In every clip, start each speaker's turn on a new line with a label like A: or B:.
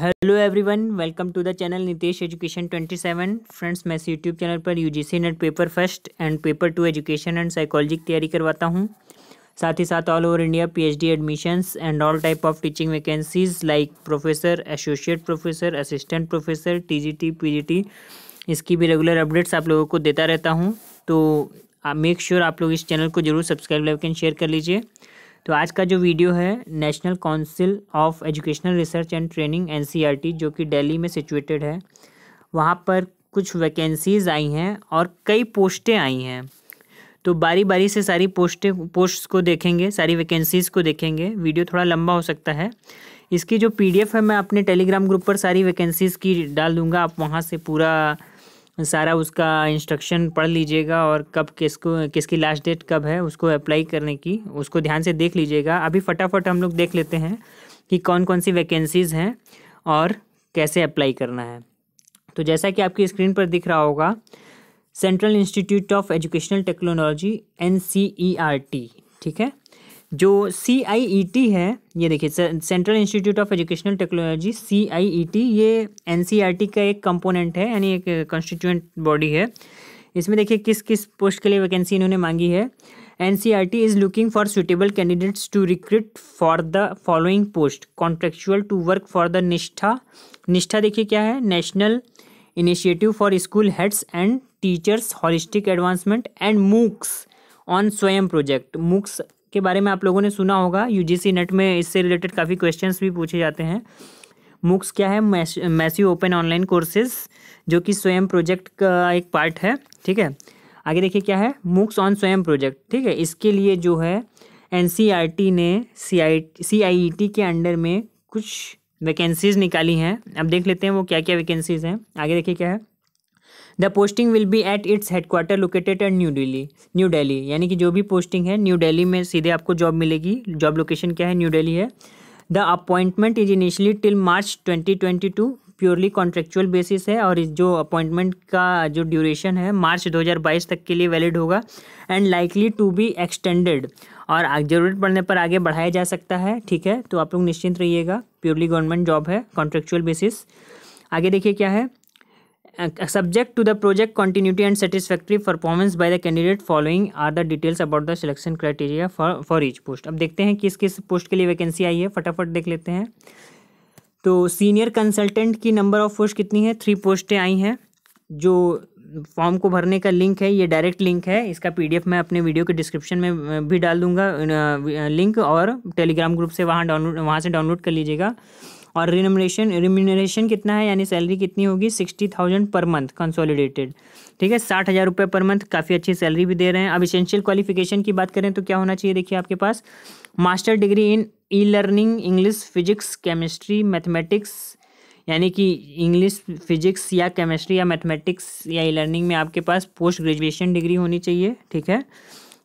A: hello everyone welcome to the channel Nitesh education twenty seven friends मैं इस YouTube channel पर UGC net paper first and paper two education and psychology की तैयारी करवाता हूं साथ ही साथ all over India PhD admissions and all type of teaching vacancies like professor associate professor assistant professor T G इसकी भी रेगुलर अपडेट्स आप लोगों को देता रहता हूँ तो मेक श्योर sure आप लोग इस चैनल को जरूर सब्सक्राइब लाइक एंड शेयर कर लीजिए तो आज का जो वीडियो है National Council of Educational Research and Training NCERT जो कि दिल्ली में सिचुएटेड है वहाँ पर कुछ वैकेंसीज़ आई हैं और कई पोस्टें आई हैं तो बारी बारी से सारी पोस्टें पोस्ट को देखेंगे सारी वैकेंसीज़ को देखेंगे वीडियो थोड़ा लंबा हो सकता है इसकी जो पीडीएफ है मैं अपने टेलीग्राम ग्रुप पर सारी वैकेंसीज़ की डाल दूंगा आप वहाँ से पूरा सारा उसका इंस्ट्रक्शन पढ़ लीजिएगा और कब किसको किसकी लास्ट डेट कब है उसको अप्लाई करने की उसको ध्यान से देख लीजिएगा अभी फटाफट हम लोग देख लेते हैं कि कौन कौन सी वैकेंसीज़ हैं और कैसे अप्लाई करना है तो जैसा कि आपकी स्क्रीन पर दिख रहा होगा Central Institute of Educational Technology N ठीक है जो सी आई ई टी है ये देखिए Central Institute of Educational Technology C I E T ये एन सी आर टी का एक कंपोनेंट है यानी एक कॉन्स्टिट्यूंट बॉडी है इसमें देखिए किस किस पोस्ट के लिए वैकेंसी इन्होंने मांगी है N C R T is looking for suitable candidates to recruit for the following post contractual to work for the Nishtha Nishtha देखिए क्या है National Initiative for School Heads and Teachers Holistic Advancement and MOOCs on स्वयं project MOOCs के बारे में आप लोगों ने सुना होगा यूजीसी नेट में इससे रिलेटेड काफ़ी क्वेश्चंस भी पूछे जाते हैं मुक्स क्या है मैसिव ओपन ऑनलाइन कोर्सेज जो कि स्वयं प्रोजेक्ट का एक पार्ट है ठीक है आगे देखिए क्या है मुक्स ऑन स्वयं प्रोजेक्ट ठीक है इसके लिए जो है एन e ने सी आई e के अंडर में कुछ वैकेंसीज़ निकाली हैं अब देख लेते हैं वो क्या क्या वैकेंसीज़ हैं आगे देखिए क्या है the posting will be at its headquarter located at New Delhi New Delhi यानी कि जो भी पोस्टिंग है न्यू डेली में सीधे आपको जॉब मिलेगी जॉब लोकेशन क्या है न्यू डेली है the appointment is initially till March twenty twenty two purely contractual basis है और इस जो अपॉइंटमेंट का जो ड्यूरेशन है मार्च 2022 तक के लिए वैलिड होगा and likely to be extended और ज़रूरत पड़ने पर आगे बढ़ाया जा सकता है ठीक है तो आप लोग निश्चिंत रहिएगा प्योरली गवर्नमेंट जॉब है कॉन्ट्रेक्चुअल बेसिस आगे देखिए क्या है subject to the project continuity and satisfactory performance by the candidate following are the details about the selection criteria for for post अब देखते हैं किस किस पोस्ट के लिए वैकेंसी आई है फटाफट देख लेते हैं तो सीनियर कंसल्टेंट की नंबर ऑफ पोस्ट कितनी है थ्री पोस्टें आई हैं जो फॉर्म को भरने का लिंक है ये डायरेक्ट लिंक है इसका पीडीएफ मैं अपने वीडियो के डिस्क्रिप्शन में भी डाल दूंगा लिंक और टेलीग्राम ग्रुप से वहाँ डाउनलोड वहाँ से डाउनलोड कर लीजिएगा और रिनोमिनेशन रिम्यूनरेशन कितना है यानी सैलरी कितनी होगी sixty thousand per month consolidated ठीक है साठ हज़ार रुपये पर मंथ काफ़ी अच्छी सैलरी भी दे रहे हैं अब इसेंशियल क्वालिफिकेशन की बात करें तो क्या होना चाहिए देखिए आपके पास master degree in E learning English physics chemistry mathematics यानी कि इंग्लिश फिजिक्स या केमिस्ट्री या मैथमेटिक्स या ई लर्निंग में आपके पास पोस्ट ग्रेजुएशन डिग्री होनी चाहिए ठीक है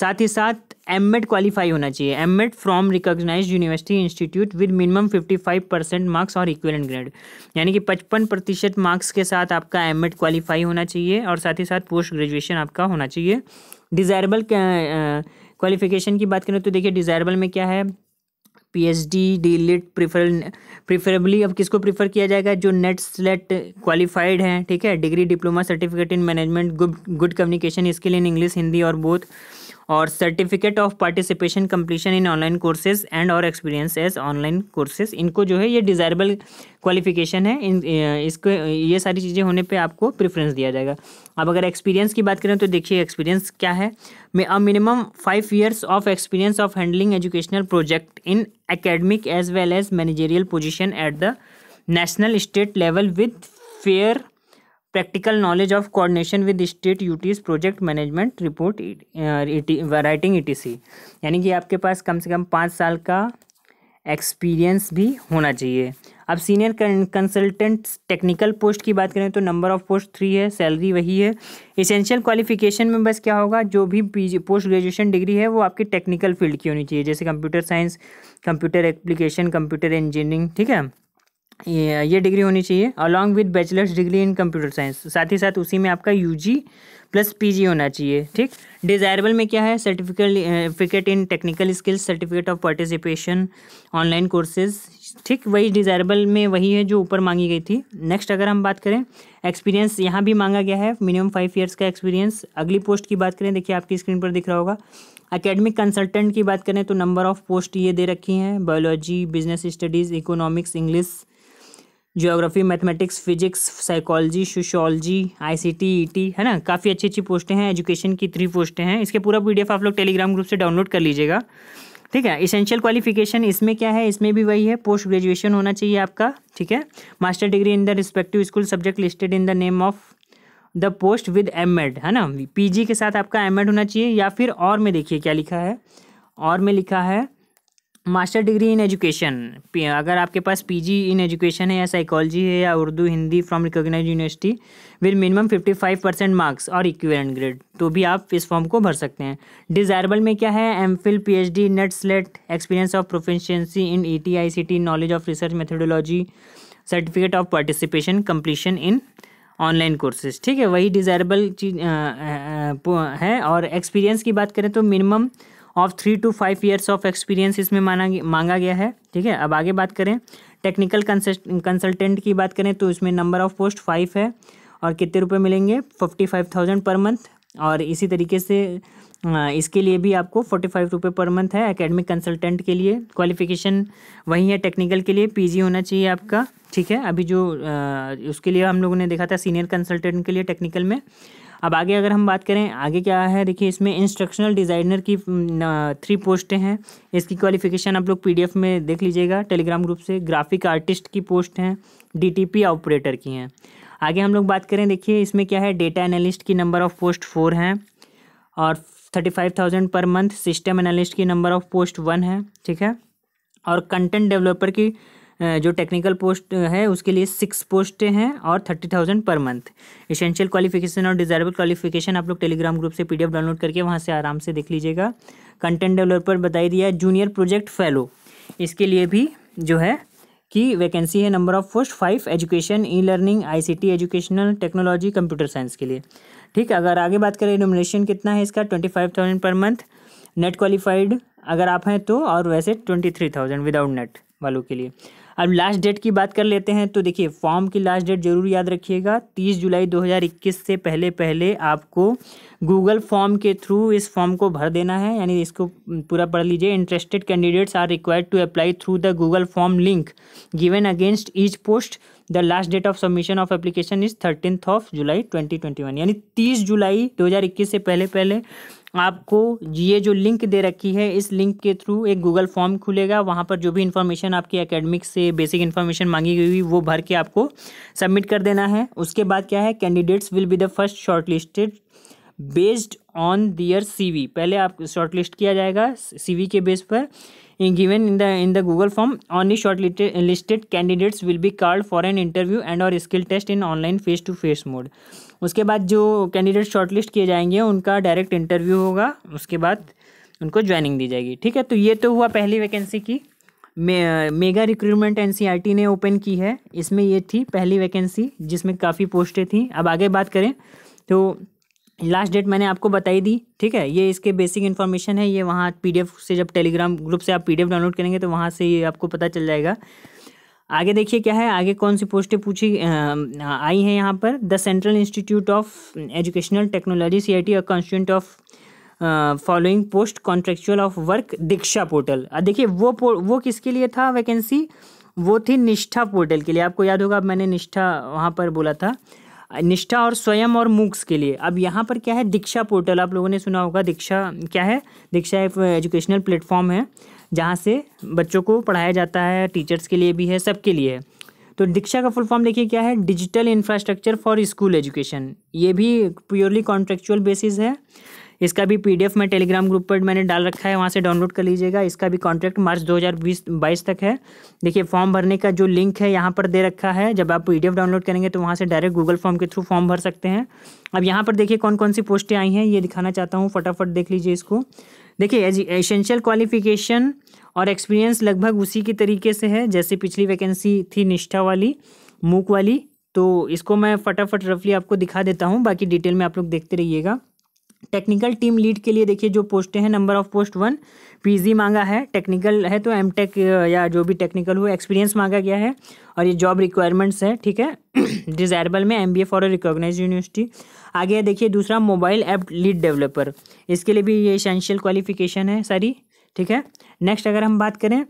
A: साथ ही साथ एम एड क्वालिफाई होना चाहिए M Ed from recognise university institute with minimum five percent marks और इक्विलेंट ग्रेड यानी कि पचपन प्रतिशत मार्क्स के साथ आपका एम एड क्वालिफाई होना चाहिए और साथ ही साथ पोस्ट ग्रेजुएशन आपका होना चाहिए डिज़ायरेबल क्वालिफिकेशन की बात करें तो देखिए डिज़ायरेबल में क्या है P H D D Lit prefer preferably अब किसको प्रिफर किया जाएगा जो नेट सेलेट क्वालिफाइड हैं ठीक है degree diploma certificate in management good good communication skill in English Hindi और बोथ और certificate of participation completion in online courses and और एक्सपीरियंस एज ऑनलाइन कोर्सेज इनको जो है ये डिज़ायरेबल क्वालिफिकेशन है इन इसको ये सारी चीज़ें होने पे आपको प्रेफरेंस दिया जाएगा अब अगर एक्सपीरियंस की बात करें तो देखिए एक्सपीरियंस क्या है a minimum five years of experience of handling educational project in academic as well as managerial position at the national state level with fair practical knowledge of coordination with state UTs project management report writing E यानी कि आपके पास कम से कम पाँच साल का experience भी होना चाहिए अब सीनियर कंसल्टेंट टेक्निकल पोस्ट की बात करें तो नंबर ऑफ पोस्ट थ्री है सैलरी वही है इसेंशियल क्वालिफिकेशन में बस क्या होगा जो भी पोस्ट ग्रेजुएशन डिग्री है वो आपकी टेक्निकल फील्ड की होनी चाहिए जैसे computer science computer application computer engineering ठीक है ये, ये डिग्री होनी चाहिए along with bachelors degree in computer science साथ ही साथ उसी में आपका यू प्लस पीजी होना चाहिए ठीक डिज़ायरेबल में क्या है certificate in technical skills certificate of participation online courses ठीक वही डिज़ायरेबल में वही है जो ऊपर मांगी गई थी नेक्स्ट अगर हम बात करें एक्सपीरियंस यहाँ भी मांगा गया है मिनिमम फाइव ईयर्स का एक्सपीरियंस अगली पोस्ट की बात करें देखिए आपकी स्क्रीन पर दिख रहा होगा अकेडमिक कंसल्टेंट की बात करें तो नंबर ऑफ पोस्ट ये दे रखी हैं biology business studies economics English geography mathematics physics psychology sociology ICT ET है ना काफ़ी अच्छी अच्छी पोस्टें हैं एजुकेशन की थ्री पोस्टें हैं इसके पूरा पीडीएफ आप लोग टेलीग्राम ग्रुप से डाउनलोड कर लीजिएगा ठीक है इसेंशियल क्वालिफिकेशन इसमें क्या है इसमें भी वही है पोस्ट ग्रेजुएशन होना चाहिए आपका ठीक है master degree in the respective school subject listed in the name of the post with M Ed है ना जी के साथ आपका एम एड होना चाहिए या फिर और में देखिए क्या लिखा है और में लिखा है मास्टर डिग्री इन एजुकेशन अगर आपके पास पीजी इन एजुकेशन है या साइकोलॉजी है या Urdu Hindi from recognise university with minimum fifty five percent marks और इक्विवेलेंट ग्रेड तो भी आप इस फॉर्म को भर सकते हैं डिजायरेबल में क्या है M Phil P H D NET SLET experience of proficiency in E T I C T knowledge of research methodology certificate of participation completion in online courses ठीक है वही डिज़ायरेबल चीज है और एक्सपीरियंस की बात करें तो minimum of three two five years of experience इसमें माना मांगा गया है ठीक है अब आगे बात करें टेक्निकल कंसल्टेंट की बात करें तो इसमें नंबर ऑफ पोस्ट फाइव है और कितने रुपए मिलेंगे forty five thousand per month और इसी तरीके से इसके लिए भी आपको फोर्टी फाइव रुपये पर मंथ है एकेडमिक कंसल्टेंट के लिए क्वालिफिकेशन वही है टेक्निकल के लिए पीजी होना चाहिए आपका ठीक है अभी जो उसके लिए हम लोगों ने देखा था सीनियर कंसल्टेंट के लिए टेक्निकल में अब आगे अगर हम बात करें आगे क्या है देखिए इसमें इंस्ट्रक्शनल डिज़ाइनर की थ्री पोस्टें हैं इसकी क्वालिफिकेशन आप लोग पीडीएफ में देख लीजिएगा टेलीग्राम ग्रुप से ग्राफिक आर्टिस्ट की पोस्ट हैं डीटीपी ऑपरेटर की हैं आगे हम लोग बात करें देखिए इसमें क्या है डेटा एनालिस्ट की नंबर ऑफ़ पोस्ट फोर हैं और thirty five thousand per month system analyst की नंबर ऑफ़ पोस्ट वन है ठीक है और कंटेंट डेवलपर की जो टेक्निकल पोस्ट है उसके लिए सिक्स पोस्टें हैं और thirty thousand per month essential qualification और डिजायरेबल क्वालिफिकेशन आप लोग टेलीग्राम ग्रुप से पीडीएफ डाउनलोड करके वहाँ से आराम से देख लीजिएगा कंटेंट डेवलपर बताई दिया जूनियर प्रोजेक्ट फेलो इसके लिए भी जो है कि वैकेंसी है number of post five education E learning ICT educational technology computer science के लिए ठीक अगर आगे बात करें नोमिनेशन कितना है इसका twenty five thousand per month NET qualified अगर आप हैं तो और वैसे twenty three thousand without NET वालों के लिए अब लास्ट डेट की बात कर लेते हैं तो देखिए फॉर्म की लास्ट डेट जरूर याद रखिएगा तीस जुलाई 2021 से पहले पहले आपको गूगल फॉर्म के थ्रू इस फॉर्म को भर देना है यानी इसको पूरा पढ़ लीजिए interested candidates are required to apply through the Google form link given against each post the last date of submission of application is thirteen of July twenty यानी तीस जुलाई दो से पहले पहले आपको ये जो लिंक दे रखी है इस लिंक के थ्रू एक गूगल फॉर्म खुलेगा वहाँ पर जो भी इन्फॉर्मेशन आपकी एकेडमिक से बेसिक इन्फॉर्मेशन मांगी गई हुई वो भर के आपको सबमिट कर देना है उसके बाद क्या है candidates will be the first short listed based on their we पहले आप शॉर्टलिस्ट किया जाएगा वी के बेस पर given in the in the google form only shortlisted listed candidates will be called for an interview and or skill test in online face to face mode उसके बाद जो candidate shortlist किए जाएंगे उनका direct interview होगा उसके बाद उनको ज्वाइनिंग दी जाएगी ठीक है तो ये तो हुआ पहली वैकेंसी की मे, मेगा रिक्रूटमेंट एनसीईआरटी ने ओपन की है इसमें ये थी पहली वैकेंसी जिसमें काफ़ी पोस्टें थी अब आगे बात करें तो लास्ट डेट मैंने आपको बताई दी ठीक है ये इसके बेसिक इन्फॉर्मेशन है ये वहाँ पीडीएफ से जब टेलीग्राम ग्रुप से आप पीडीएफ डाउनलोड करेंगे तो वहाँ से ये आपको पता चल जाएगा आगे देखिए क्या है आगे कौन सी पोस्टें पूछी आई हैं यहाँ पर the Central Institute of Educational Technology C I T constituent of following post contractual of work Diksha portal देखिए वो वो किसके लिए था वैकेंसी वो थी निष्ठा पोर्टल के लिए आपको याद होगा मैंने निष्ठा वहाँ पर बोला था निष्ठा और स्वयं और मूक्स के लिए अब यहाँ पर क्या है दीक्षा पोर्टल आप लोगों ने सुना होगा दीक्षा क्या है दीक्षा एक एजुकेशनल प्लेटफॉर्म है जहाँ से बच्चों को पढ़ाया जाता है टीचर्स के लिए भी है सबके लिए है तो दीक्षा का फुल फॉर्म देखिए क्या है digital infrastructure for school education ये भी प्योरली कॉन्ट्रेक्चुअल बेसिस है इसका भी पीडीएफ में टेलीग्राम ग्रुप पर मैंने डाल रखा है वहाँ से डाउनलोड कर लीजिएगा इसका भी कॉन्ट्रैक्ट मार्च दो हज़ार तक है देखिए फॉर्म भरने का जो लिंक है यहाँ पर दे रखा है जब आप पी डाउनलोड करेंगे तो वहाँ से डायरेक्ट गूगल फॉर्म के थ्रू फॉर्म भर सकते हैं अब यहाँ पर देखिए कौन कौन सी पोस्टें आई हैं ये दिखाना चाहता हूँ फटाफट देख लीजिए इसको देखिए एसेंशियल क्वालिफिकेशन और एक्सपीरियंस लगभग उसी के तरीके से है जैसे पिछली वैकेंसी थी निष्ठा वाली मूक वाली तो इसको मैं फटाफट रफली आपको दिखा देता हूँ बाकी डिटेल में आप लोग देखते रहिएगा टेक्निकल टीम लीड के लिए देखिए जो पोस्टें हैं number of post one PG मांगा है टेक्निकल है तो एम टेक या जो भी टेक्निकल हुआ एक्सपीरियंस मांगा गया है और ये जॉब रिक्वायरमेंट्स है ठीक है डिजायरेबल में M B A for a recognise university आगे देखिए दूसरा मोबाइल ऐप लीड डेवलपर इसके लिए भी ये इसेंशियल क्वालिफिकेशन है सारी ठीक है नेक्स्ट अगर हम बात करें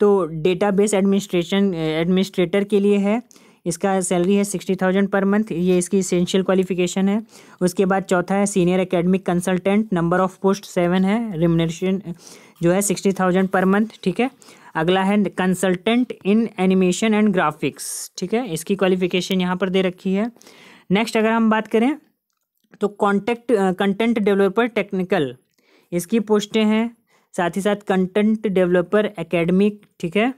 A: तो डेटा एडमिनिस्ट्रेशन एडमिनिस्ट्रेटर के लिए है इसका सैलरी है सिक्सटी थाउजेंड पर मंथ ये इसकी इसेंशियल क्वालिफिकेशन है उसके बाद चौथा है senior academic consultant number of post seven है रिमनेशन जो है सिक्सटी थाउजेंड पर मंथ ठीक है अगला है consultant in animation and graphics ठीक है इसकी क्वालिफिकेशन यहाँ पर दे रखी है नेक्स्ट अगर हम बात करें तो कॉन्टेक्ट कंटेंट डेवलपर टेक्निकल इसकी पोस्टें हैं साथ ही साथ कंटेंट डेवलपर एकेडमिक ठीक है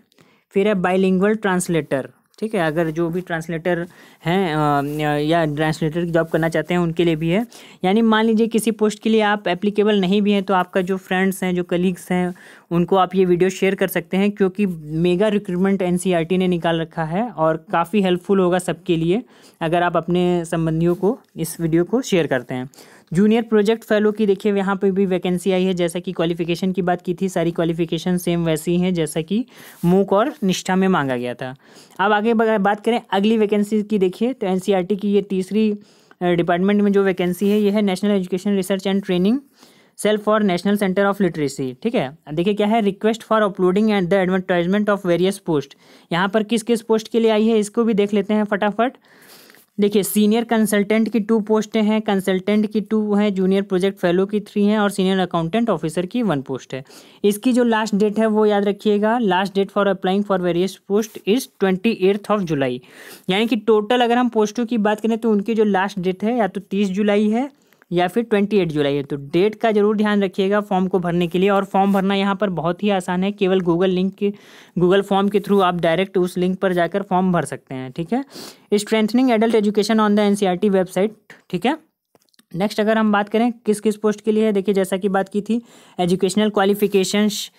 A: फिर है बाइलिंगुअल ट्रांसलेटर ठीक है अगर जो भी ट्रांसलेटर हैं या ट्रांसलेटर की जॉब करना चाहते हैं उनके लिए भी है यानी मान लीजिए किसी पोस्ट के लिए आप एप्लीकेबल नहीं भी हैं तो आपका जो फ्रेंड्स हैं जो कलीग्स हैं उनको आप ये वीडियो शेयर कर सकते हैं क्योंकि मेगा रिक्रूटमेंट एन ने निकाल रखा है और काफ़ी हेल्पफुल होगा सबके लिए अगर आप अपने संबंधियों को इस वीडियो को शेयर करते हैं जूनियर प्रोजेक्ट फेलो की देखिए यहाँ पे भी वैकेंसी आई है जैसा कि क्वालिफिकेशन की बात की थी सारी क्वालिफिकेशन सेम वैसी हैं जैसा कि मूक और निष्ठा में मांगा गया था अब आगे बात करें अगली वैकेंसी की देखिए तो एन e की ये तीसरी डिपार्टमेंट में जो वैकेंसी है ये है National Education Research and Training Cell for National Centre of Literacy ठीक है देखिए क्या है request for uploading and the advertisement of various post यहाँ पर किस किस पोस्ट के लिए आई है इसको भी देख लेते हैं फटाफट देखिए सीनियर कंसल्टेंट की टू पोस्टें हैं कंसल्टेंट की टू हैं जूनियर प्रोजेक्ट फेलो की थ्री हैं और सीनियर अकाउंटेंट ऑफिसर की वन पोस्ट है इसकी जो लास्ट डेट है वो याद रखिएगा last date for applying for various post is twenty eighth of July यानी कि टोटल अगर हम पोस्टों की बात करें तो उनकी जो लास्ट डेट है या तो तीस जुलाई है या फिर ट्वेंटी एट जुलाई है तो डेट का जरूर ध्यान रखिएगा फॉर्म को भरने के लिए और फॉर्म भरना यहाँ पर बहुत ही आसान है केवल गूगल लिंक के गूगल फॉर्म के थ्रू आप डायरेक्ट उस लिंक पर जाकर फॉर्म भर सकते हैं ठीक है strengthening adult education on the N website ठीक है नेक्स्ट अगर हम बात करें किस किस पोस्ट के लिए है देखिए जैसा कि बात की थी educational qualifications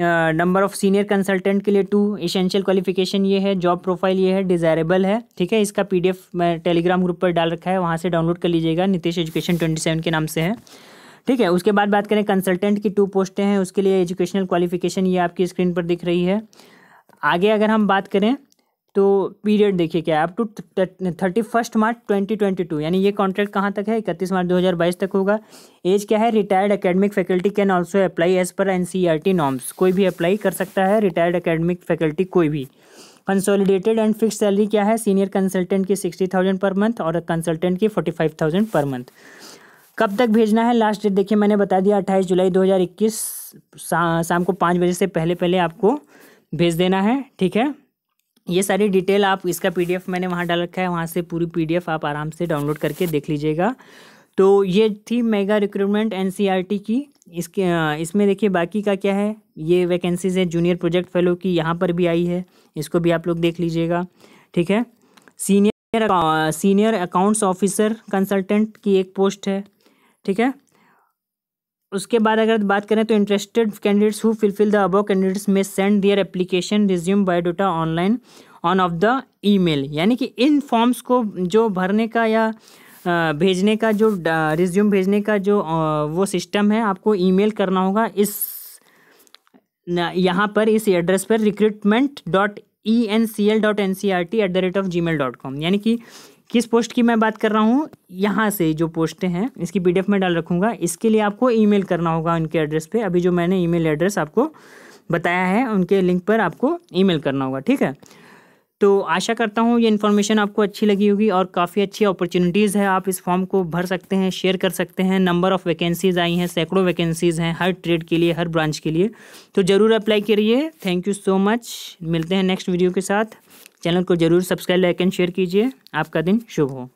A: number of senior consultant के लिए टू इसेंशियल क्वालिफिकेशन ये है जॉब प्रोफाइल ये है डिज़ायरेबल है ठीक है इसका पीडीएफ मैं टेलीग्राम ग्रुप पर डाल रखा है वहाँ से डाउनलोड कर लीजिएगा नितेश एजुकेशन ट्वेंटी सेवन के नाम से है ठीक है उसके बाद बात करें कंसल्टेंट की टू पोस्टें हैं उसके लिए एजुकेशनल क्वालिफिकेशन ये आपकी स्क्रीन पर दिख रही है आगे अगर हम बात करें तो पीरियड देखिए क्या up to thirty first March twenty twenty two यानी ये कॉन्ट्रैक्ट कहाँ तक है इकतीस मार्च दो हज़ार बाईस तक होगा एज क्या है retired academic faculty can also apply age per N C R T norms कोई भी अप्लाई कर सकता है रिटायर्ड एकेडमिक फैकल्टी कोई भी कंसोलिडेटेड एंड फिक्स सैलरी क्या है सीनियर कंसल्टेंट की सिक्सटी थाउजेंड पर मंथ और कंसल्टेंट की forty five thousand per month कब तक भेजना है लास्ट डेट देखिए मैंने बता दिया अट्ठाईस जुलाई दो हज़ार इक्कीस शाम को पाँच बजे से पहले पहले आपको भेज देना है ठीक है ये सारी डिटेल आप इसका पीडीएफ मैंने वहाँ डाल रखा है वहाँ से पूरी पीडीएफ आप आराम से डाउनलोड करके देख लीजिएगा तो ये थी मेगा रिक्रूटमेंट एनसीईआरटी की इसके इसमें देखिए बाकी का क्या है ये वैकेंसीज है जूनियर प्रोजेक्ट फेलो की यहाँ पर भी आई है इसको भी आप लोग देख लीजिएगा ठीक है senior senior accounts officer consultant की एक पोस्ट है ठीक है उसके बाद अगर बात करें तो interested candidates who fulfil the above candidates में send their application resume biodata online on of the email यानी कि इन फॉर्म्स को जो भरने का या भेजने का जो रिज्यूम भेजने का जो वो सिस्टम है आपको ईमेल करना होगा इस यहाँ पर इस एड्रेस पर recruitment dot E N C L dot N C R T at the rate of Gmail dot com यानी कि किस पोस्ट की मैं बात कर रहा हूँ यहाँ से जो पोस्टें हैं इसकी पीडीएफ में डाल रखूँगा इसके लिए आपको ईमेल करना होगा उनके एड्रेस पे अभी जो मैंने ईमेल एड्रेस आपको बताया है उनके लिंक पर आपको ईमेल करना होगा ठीक है तो आशा करता हूँ ये इन्फॉर्मेशन आपको अच्छी लगी होगी और काफ़ी अच्छी अपॉर्चुनिटीज़ है आप इस फॉर्म को भर सकते हैं शेयर कर सकते हैं नंबर ऑफ़ वैकेंसीज़ आई हैं सैकड़ों वैकेंसीज़ हैं हर ट्रेड के लिए हर ब्रांच के लिए तो ज़रूर अप्लाई करिए थैंक यू सो मच मिलते हैं नेक्स्ट वीडियो के साथ चैनल को जरूर सब्सक्राइब लाइक एंड शेयर कीजिए आपका दिन शुभ हो